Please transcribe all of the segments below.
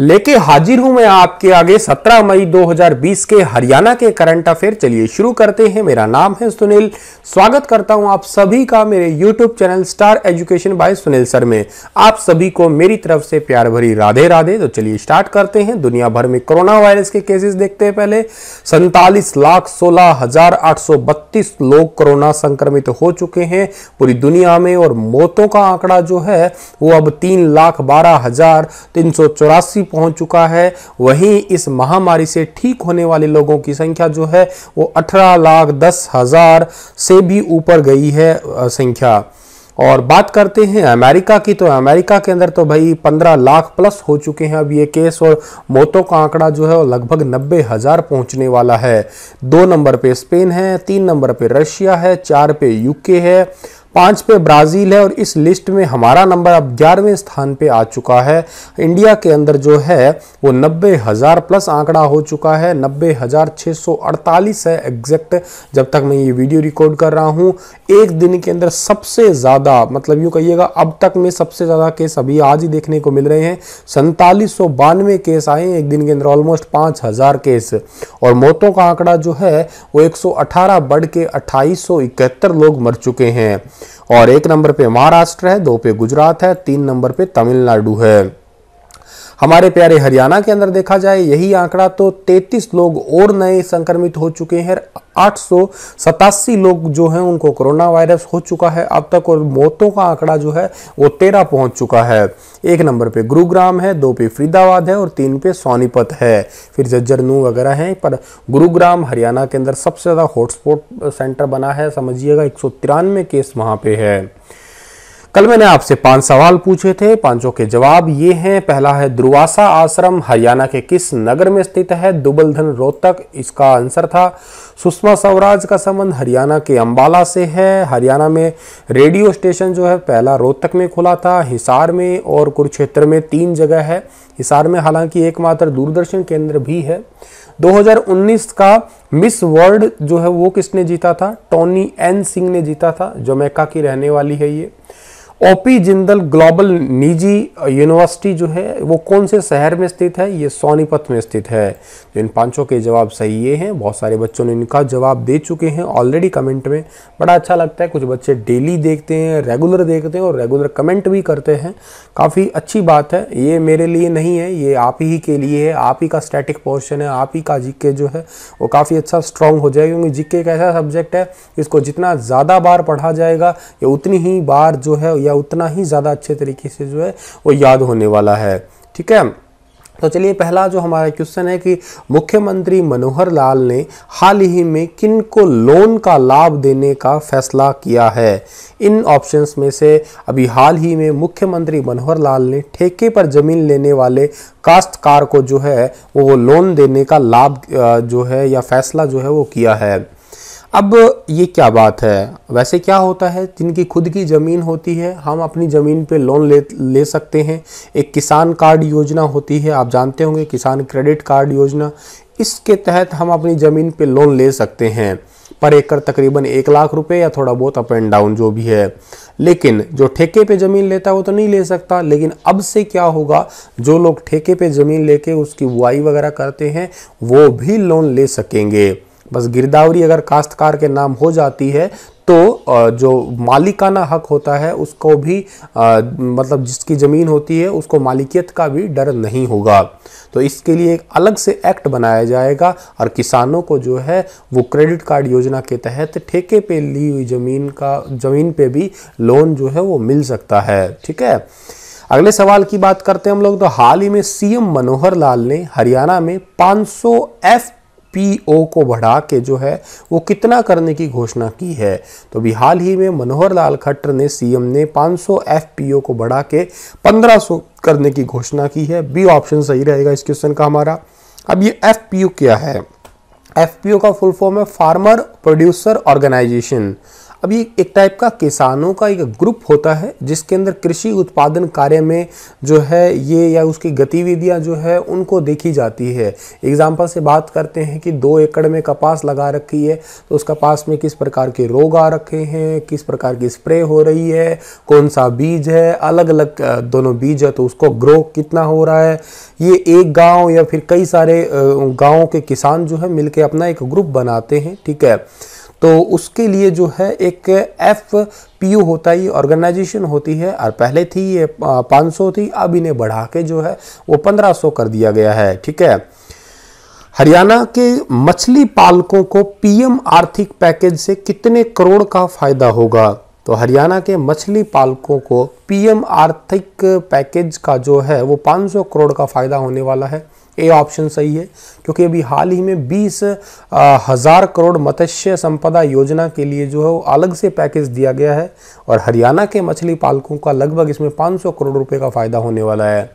लेके हाजिर हूं मैं आपके आगे 17 मई 2020 के हरियाणा के करंट अफेयर चलिए शुरू करते हैं मेरा नाम है सुनील स्वागत करता हूं आप सभी का मेरे YouTube channel Star Education by Sunil sir में आप सभी को मेरी तरफ से प्यार भरी राधे राधे तो चलिए स्टार्ट करते हैं दुनिया भर में कोरोना वायरस के केसेस देखते हैं पहले सैतालीस लाख सोलह हजार आठ सौ बत्तीस लोग कोरोना संक्रमित हो चुके हैं पूरी दुनिया में और मौतों का आंकड़ा जो है वो अब तीन लाख बारह हजार तीन सौ चौरासी पहुंच चुका है वहीं इस महामारी से ठीक होने वाले लोगों की संख्या जो है वो अठारह लाख दस हजार से भी ऊपर गई है संख्या और बात करते हैं अमेरिका की तो अमेरिका के अंदर तो भाई पंद्रह लाख प्लस हो चुके हैं अब ये केस और मौतों का आंकड़ा जो है वो लगभग नब्बे हज़ार पहुंचने वाला है दो नंबर पे स्पेन है तीन नंबर पे रशिया है चार पे यूके है पाँच पे ब्राज़ील है और इस लिस्ट में हमारा नंबर अब ग्यारहवें स्थान पे आ चुका है इंडिया के अंदर जो है वो नब्बे हज़ार प्लस आंकड़ा हो चुका है नब्बे हज़ार छः सौ अड़तालीस है एग्जैक्ट जब तक मैं ये वीडियो रिकॉर्ड कर रहा हूँ एक दिन के अंदर सबसे ज़्यादा मतलब यूँ कहिएगा अब तक में सबसे ज़्यादा केस अभी आज ही देखने को मिल रहे हैं सैंतालीस सौ बानवे केस आए एक दिन के अंदर ऑलमोस्ट पाँच हज़ार केस और मौतों का आंकड़ा जो है वो एक बढ़ के अट्ठाईस लोग मर चुके हैं और एक नंबर पे महाराष्ट्र है दो पे गुजरात है तीन नंबर पे तमिलनाडु है हमारे प्यारे हरियाणा के अंदर देखा जाए यही आंकड़ा तो 33 लोग और नए संक्रमित हो चुके हैं आठ लोग जो हैं उनको कोरोना वायरस हो चुका है अब तक और मौतों का आंकड़ा जो है वो तेरह पहुंच चुका है एक नंबर पे गुरुग्राम है दो पे फरीदाबाद है और तीन पे सोनीपत है फिर नू वगैरह हैं पर गुरुग्राम हरियाणा के अंदर सबसे ज़्यादा हॉटस्पॉट सेंटर बना है समझिएगा एक केस वहाँ पे है कल मैंने आपसे पांच सवाल पूछे थे पांचों के जवाब ये हैं पहला है द्रुवासा आश्रम हरियाणा के किस नगर में स्थित है दुबलधन रोहतक इसका आंसर था सुषमा स्वराज का संबंध हरियाणा के अंबाला से है हरियाणा में रेडियो स्टेशन जो है पहला रोहतक में खुला था हिसार में और कुरुक्षेत्र में तीन जगह है हिसार में हालांकि एकमात्र दूरदर्शन केंद्र भी है 2019 का मिस वर्ल्ड जो है वो किसने जीता था टोनी एन सिंह ने जीता था जोमैका की रहने वाली है ये ओपी जिंदल ग्लोबल निजी यूनिवर्सिटी जो है वो कौन से शहर में स्थित है ये सोनीपत में स्थित है तो इन पांचों के जवाब सही ये हैं बहुत सारे बच्चों ने इनका जवाब दे चुके हैं ऑलरेडी कमेंट में बड़ा अच्छा लगता है कुछ बच्चे डेली देखते हैं रेगुलर देखते हैं और रेगुलर कमेंट भी करते हैं काफ़ी अच्छी बात है ये मेरे लिए नहीं है ये आप ही के लिए है आप ही का स्टैटिक पोर्शन है आप ही का जी जो है वो काफ़ी अच्छा स्ट्रांग हो जाएगा क्योंकि जी एक ऐसा सब्जेक्ट है इसको जितना ज़्यादा बार पढ़ा जाएगा या उतनी ही बार जो है या उतना ही ज़्यादा अच्छे तरीके से जो है वो याद होने वाला है ठीक है तो चलिए पहला जो हमारा क्वेश्चन है कि मुख्यमंत्री मनोहर लाल ने हाल ही में किन को लोन का लाभ देने का फैसला किया है इन ऑप्शंस में से अभी हाल ही में मुख्यमंत्री मनोहर लाल ने ठेके पर जमीन लेने वाले काश्तकार को जो है वो लोन देने का लाभ जो है या फैसला जो है वो किया है अब ये क्या बात है वैसे क्या होता है जिनकी खुद की ज़मीन होती है हम अपनी ज़मीन पे लोन ले ले सकते हैं एक किसान कार्ड योजना होती है आप जानते होंगे किसान क्रेडिट कार्ड योजना इसके तहत हम अपनी ज़मीन पे लोन ले सकते हैं पर एकड़ तकरीबन एक लाख रुपए या थोड़ा बहुत अप एंड डाउन जो भी है लेकिन जो ठेके पे ज़मीन लेता है वो तो नहीं ले सकता लेकिन अब से क्या होगा जो लोग ठेके पे ज़मीन लेके उसकी बुआई वगैरह करते हैं वो भी लोन ले सकेंगे बस गिरदावरी अगर काश्तकार के नाम हो जाती है तो जो मालिकाना हक होता है उसको भी मतलब जिसकी ज़मीन होती है उसको मालिकियत का भी डर नहीं होगा तो इसके लिए एक अलग से एक्ट बनाया जाएगा और किसानों को जो है वो क्रेडिट कार्ड योजना के तहत ठेके पे ली हुई ज़मीन का ज़मीन पे भी लोन जो है वो मिल सकता है ठीक है अगले सवाल की बात करते हैं हम लोग तो हाल ही में सीएम मनोहर लाल ने हरियाणा में 500 एफ पी ओ को बढ़ा के जो है वो कितना करने की घोषणा की है तो अभी हाल ही में मनोहर लाल खट्टर ने सीएम ने 500 एफपीओ को बढ़ा के 1500 करने की घोषणा की है बी ऑप्शन सही रहेगा इस क्वेश्चन का हमारा अब ये एफपीओ क्या है एफपीओ का फुल फॉर्म है फार्मर प्रोड्यूसर ऑर्गेनाइजेशन अब ये एक टाइप का किसानों का एक ग्रुप होता है जिसके अंदर कृषि उत्पादन कार्य में जो है ये या उसकी गतिविधियां जो है उनको देखी जाती है एग्जाम्पल से बात करते हैं कि दो एकड़ में कपास लगा रखी है तो उस कपास में किस प्रकार के रोग आ रखे हैं किस प्रकार की स्प्रे हो रही है कौन सा बीज है अलग अलग दोनों बीज है तो उसको ग्रो कितना हो रहा है ये एक गाँव या फिर कई सारे गाँव के किसान जो है मिलकर अपना एक ग्रुप बनाते हैं ठीक है तो उसके लिए जो है एक एफ पी होता है ऑर्गेनाइजेशन होती है और पहले थी ये 500 थी अब इन्हें बढ़ा के जो है वो 1500 कर दिया गया है ठीक है हरियाणा के मछली पालकों को पीएम आर्थिक पैकेज से कितने करोड़ का फायदा होगा तो हरियाणा के मछली पालकों को पीएम आर्थिक पैकेज का जो है वो 500 करोड़ का फायदा होने वाला है ए ऑप्शन सही है क्योंकि अभी हाल ही में बीस हज़ार करोड़ मत्स्य संपदा योजना के लिए जो है वो अलग से पैकेज दिया गया है और हरियाणा के मछली पालकों का लगभग इसमें 500 करोड़ रुपए का फ़ायदा होने वाला है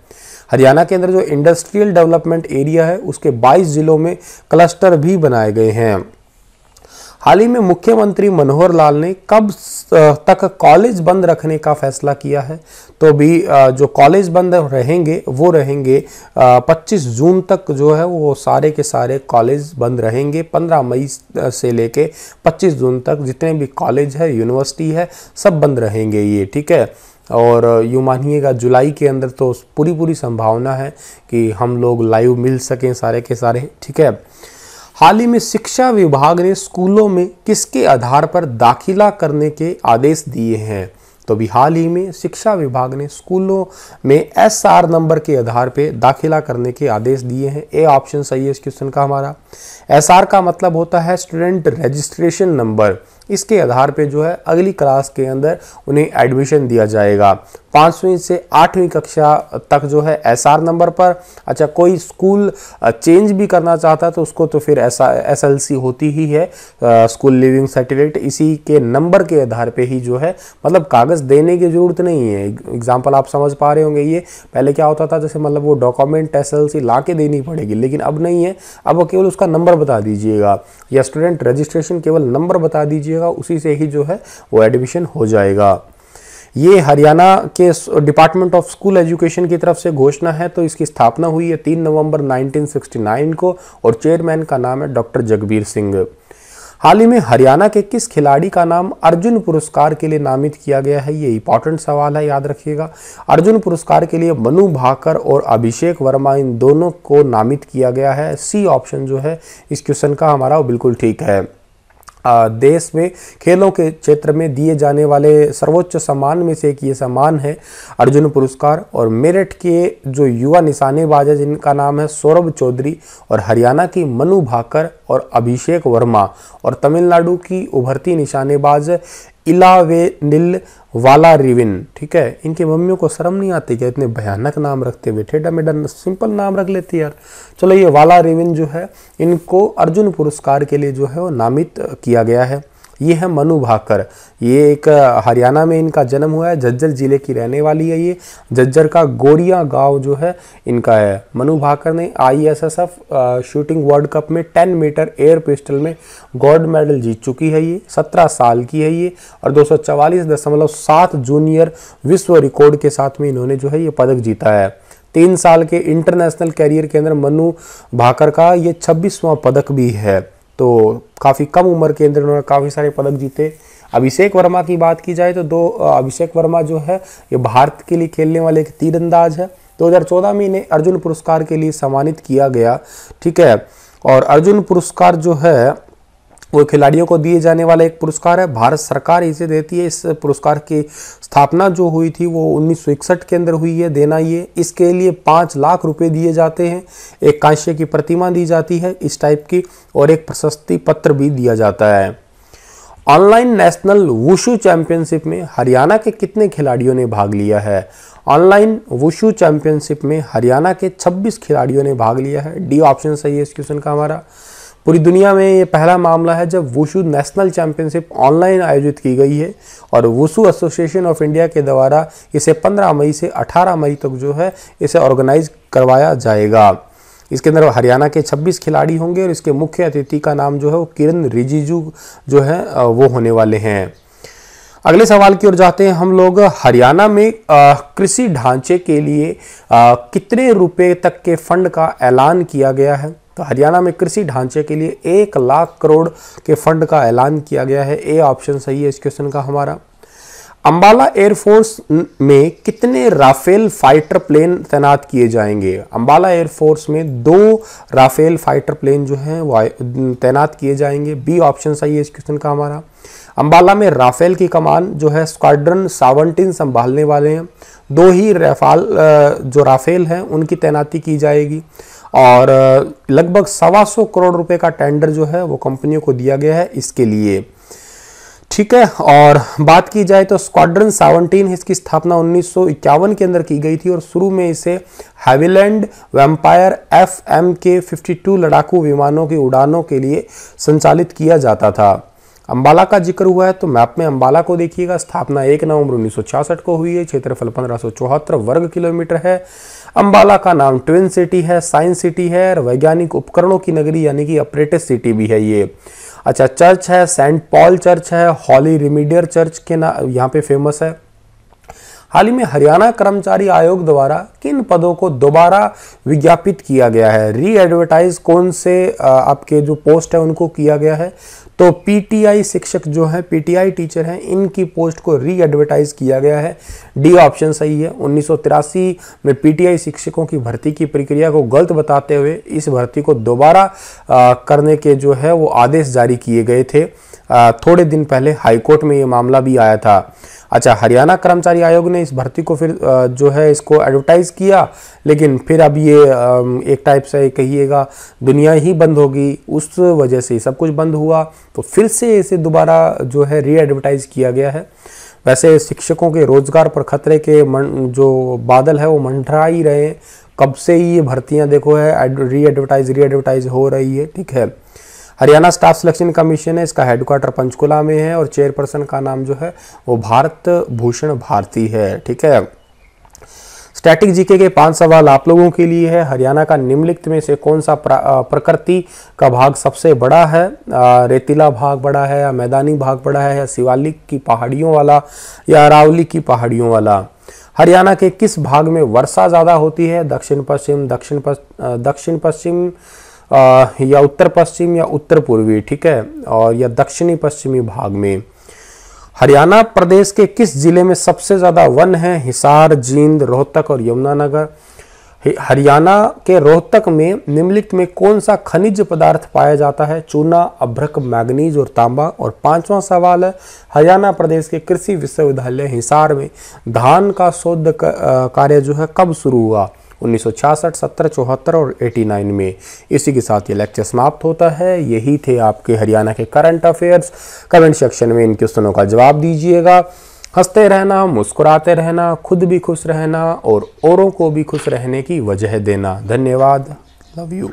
हरियाणा के अंदर जो इंडस्ट्रियल डेवलपमेंट एरिया है उसके 22 जिलों में क्लस्टर भी बनाए गए हैं हाल ही में मुख्यमंत्री मनोहर लाल ने कब तक कॉलेज बंद रखने का फैसला किया है तो भी जो कॉलेज बंद रहेंगे वो रहेंगे 25 जून तक जो है वो सारे के सारे कॉलेज बंद रहेंगे 15 मई से लेके 25 जून तक जितने भी कॉलेज है यूनिवर्सिटी है सब बंद रहेंगे ये ठीक है और यूँ मानिएगा जुलाई के अंदर तो पूरी पूरी संभावना है कि हम लोग लाइव मिल सकें सारे के सारे ठीक है हाल ही में शिक्षा विभाग ने स्कूलों में किसके आधार पर दाखिला करने के आदेश दिए हैं तो अभी हाल ही में शिक्षा विभाग ने स्कूलों में एस आर नंबर के आधार पर दाखिला करने के आदेश दिए हैं ए ऑप्शन सही है इस क्वेश्चन का हमारा एस आर का मतलब होता है स्टूडेंट रजिस्ट्रेशन नंबर इसके आधार पे जो है अगली क्लास के अंदर उन्हें एडमिशन दिया जाएगा पाँचवीं से आठवीं कक्षा तक जो है एसआर नंबर पर अच्छा कोई स्कूल चेंज भी करना चाहता है तो उसको तो फिर एस एसएलसी होती ही है आ, स्कूल लिविंग सर्टिफिकेट इसी के नंबर के आधार पे ही जो है मतलब कागज़ देने की ज़रूरत नहीं है एग्जाम्पल आप समझ पा रहे होंगे ये पहले क्या होता था जैसे मतलब वो डॉक्यूमेंट एस एल ला के देनी पड़ेगी लेकिन अब नहीं है अब वो केवल उसका नंबर बता दीजिएगा या स्टूडेंट रजिस्ट्रेशन केवल नंबर बता दीजिएगा उसी से ही जो है वो एडमिशन हो जाएगा ये हरियाणा के डिपार्टमेंट ऑफ स्कूल एजुकेशन की तरफ से घोषणा है तो इसकी स्थापना हुई है तीन नवंबर 1969 को और चेयरमैन का नाम है डॉक्टर जगबीर सिंह हाल ही में हरियाणा के किस खिलाड़ी का नाम अर्जुन पुरस्कार के लिए नामित किया गया है ये इंपॉर्टेंट सवाल है याद रखिएगा अर्जुन पुरस्कार के लिए मनु भाकर और अभिषेक वर्मा इन दोनों को नामित किया गया है सी ऑप्शन जो है इस क्वेश्चन का हमारा बिल्कुल ठीक है देश में खेलों के क्षेत्र में दिए जाने वाले सर्वोच्च सम्मान में से एक ये सम्मान है अर्जुन पुरस्कार और मेरठ के जो युवा निशानेबाज है जिनका नाम है सौरभ चौधरी और हरियाणा की मनु भाकर और अभिषेक वर्मा और तमिलनाडु की उभरती निशानेबाज इलावे निल वाला रिविन ठीक है इनकी मम्मियों को शर्म नहीं आती क्या इतने भयानक नाम रखते हुए ठेडा मेडा सिंपल नाम रख लेती यार चलो ये वाला रिविन जो है इनको अर्जुन पुरस्कार के लिए जो है वो नामित किया गया है ये है मनु भाकर ये एक हरियाणा में इनका जन्म हुआ है झज्जर जिले की रहने वाली है ये झज्जर का गोरिया गांव जो है इनका है मनु भाकर ने आईएसएसएफ शूटिंग वर्ल्ड कप में 10 मीटर एयर पिस्टल में गोल्ड मेडल जीत चुकी है ये 17 साल की है ये और दो जूनियर विश्व रिकॉर्ड के साथ में इन्होंने जो है ये पदक जीता है तीन साल के इंटरनेशनल कैरियर के अंदर मनु भाकर का ये छब्बीसवां पदक भी है तो काफ़ी कम उम्र के अंदर उन्होंने काफ़ी सारे पदक जीते अभिषेक वर्मा की बात की जाए तो दो अभिषेक वर्मा जो है ये भारत के लिए खेलने वाले एक तीरंदाज है 2014 में इन्हें अर्जुन पुरस्कार के लिए सम्मानित किया गया ठीक है और अर्जुन पुरस्कार जो है वो खिलाड़ियों को दिए जाने वाला एक पुरस्कार है भारत सरकार इसे देती है इस पुरस्कार की स्थापना जो हुई थी वो उन्नीस के अंदर हुई है देना ये इसके लिए पाँच लाख रुपए दिए जाते हैं एक कांस्य की प्रतिमा दी जाती है इस टाइप की और एक प्रशस्ति पत्र भी दिया जाता है ऑनलाइन नेशनल वुशु चैंपियनशिप में हरियाणा के कितने खिलाड़ियों ने भाग लिया है ऑनलाइन वुशु चैंपियनशिप में हरियाणा के छब्बीस खिलाड़ियों ने भाग लिया है डी ऑप्शन सही है इस क्वेश्चन का हमारा पूरी दुनिया में ये पहला मामला है जब वुशु नेशनल चैंपियनशिप ऑनलाइन आयोजित की गई है और वुशु एसोसिएशन ऑफ इंडिया के द्वारा इसे 15 मई से 18 मई तक जो है इसे ऑर्गेनाइज करवाया जाएगा इसके अंदर हरियाणा के 26 खिलाड़ी होंगे और इसके मुख्य अतिथि का नाम जो है वो किरण रिजिजू जो है वो होने वाले हैं अगले सवाल की ओर जाते हैं हम लोग हरियाणा में कृषि ढांचे के लिए आ, कितने रुपए तक के फंड का ऐलान किया गया है तो हरियाणा में कृषि ढांचे के लिए एक लाख करोड़ के फंड का ऐलान किया गया है ए ऑप्शन सही है इस क्वेश्चन का हमारा अंबाला एयरफोर्स में कितने राफेल फाइटर प्लेन तैनात किए जाएंगे अंबाला एयरफोर्स में दो राफेल फाइटर प्लेन जो हैं वो तैनात किए जाएंगे बी ऑप्शन सही है इस क्वेश्चन का हमारा अंबाला में राफेल की कमान जो है स्क्वाड्रन सावनटीन संभालने वाले हैं दो ही राफाल जो राफेल हैं उनकी तैनाती की जाएगी और लगभग सवा सौ करोड़ रुपए का टेंडर जो है वो कंपनियों को दिया गया है इसके लिए ठीक है और बात की जाए तो स्क्वाड्रन सेवनटीन इसकी स्थापना उन्नीस के अंदर की गई थी और शुरू में इसे हैविलैंड वेम्पायर एफ एम के फिफ्टी लड़ाकू विमानों की उड़ानों के लिए संचालित किया जाता था अंबाला का जिक्र हुआ है तो मैप में अंबाला को देखिएगा स्थापना एक नवंबर 1966 को हुई है क्षेत्रफल पंद्रह वर्ग किलोमीटर है अंबाला का नाम ट्विन सिटी है साइंस सिटी है और वैज्ञानिक उपकरणों की नगरी यानी कि अप्रेटिस सिटी भी है ये अच्छा चर्च है सेंट पॉल चर्च है हॉली रिमीडियर चर्च के ना यहाँ पे फेमस है हाल ही में हरियाणा कर्मचारी आयोग द्वारा किन पदों को दोबारा विज्ञापित किया गया है री एडवर्टाइज कौन से आपके जो पोस्ट है उनको किया गया है तो पीटीआई शिक्षक जो है पीटीआई टीचर हैं इनकी पोस्ट को री एडवर्टाइज किया गया है डी ऑप्शन सही है उन्नीस में पीटीआई शिक्षकों की भर्ती की प्रक्रिया को गलत बताते हुए इस भर्ती को दोबारा करने के जो है वो आदेश जारी किए गए थे आ, थोड़े दिन पहले हाईकोर्ट में ये मामला भी आया था अच्छा हरियाणा कर्मचारी आयोग ने इस भर्ती को फिर जो है इसको एडवर्टाइज किया लेकिन फिर अब ये एक टाइप से कहिएगा दुनिया ही बंद होगी उस वजह से सब कुछ बंद हुआ तो फिर से इसे दोबारा जो है री एडवर्टाइज किया गया है वैसे शिक्षकों के रोजगार पर खतरे के मन जो बादल है वो मंडरा ही रहे कब से ही ये भर्तियां देखो है री एडवर्टाइज री एडवर्टाइज हो रही है ठीक है हरियाणा स्टाफ सिलेक्शन कमीशन है इसका हेडक्वार्टर पंचकुला में है और चेयरपर्सन का नाम जो है वो भारत भूषण भारती है ठीक है स्टैटिक जीके के पांच सवाल आप लोगों के लिए है हरियाणा का निम्नलिखित में से कौन सा प्रकृति का भाग सबसे बड़ा है आ, रेतीला भाग बड़ा है या मैदानी भाग बड़ा है या शिवालिक की पहाड़ियों वाला या अरावली की पहाड़ियों वाला हरियाणा के किस भाग में वर्षा ज़्यादा होती है दक्षिण पश्चिम दक्षिण पश्चिम दक्षिण पश्चिम आ, या उत्तर पश्चिम या उत्तर पूर्वी ठीक है और या दक्षिणी पश्चिमी भाग में हरियाणा प्रदेश के किस जिले में सबसे ज़्यादा वन है हिसार जींद रोहतक और यमुनानगर हरियाणा के रोहतक में निम्नलिखित में कौन सा खनिज पदार्थ पाया जाता है चूना अभ्रक मैग्नीज और तांबा और पांचवा सवाल है हरियाणा प्रदेश के कृषि विश्वविद्यालय हिसार में धान का शोध कार्य जो है कब शुरू हुआ उन्नीस सौ छियासठ सत्तर चौहत्तर और एटी नाइन में इसी के साथ ये लेक्चर समाप्त होता है यही थे आपके हरियाणा के करंट अफेयर्स कमेंट सेक्शन में इन क्वेश्चनों का जवाब दीजिएगा हंसते रहना मुस्कुराते रहना खुद भी खुश रहना और औरों को भी खुश रहने की वजह देना धन्यवाद लव यू